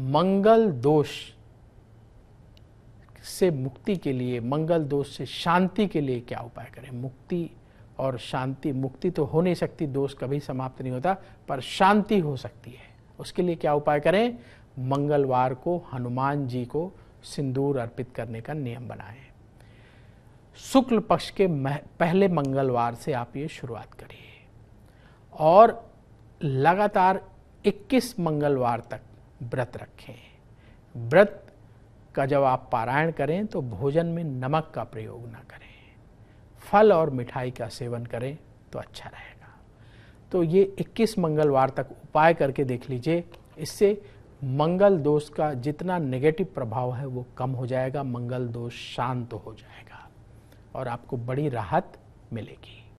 मंगल दोष से मुक्ति के लिए मंगल दोष से शांति के लिए क्या उपाय करें मुक्ति और शांति मुक्ति तो हो नहीं सकती दोष कभी समाप्त नहीं होता पर शांति हो सकती है उसके लिए क्या उपाय करें मंगलवार को हनुमान जी को सिंदूर अर्पित करने का नियम बनाएं शुक्ल पक्ष के पहले मंगलवार से आप ये शुरुआत करिए और लगातार 21 मंगलवार तक व्रत रखें व्रत का जब आप पारायण करें तो भोजन में नमक का प्रयोग ना करें फल और मिठाई का सेवन करें तो अच्छा रहेगा तो ये 21 मंगलवार तक उपाय करके देख लीजिए इससे मंगल दोष का जितना नेगेटिव प्रभाव है वो कम हो जाएगा मंगल दोष शांत तो हो जाएगा और आपको बड़ी राहत मिलेगी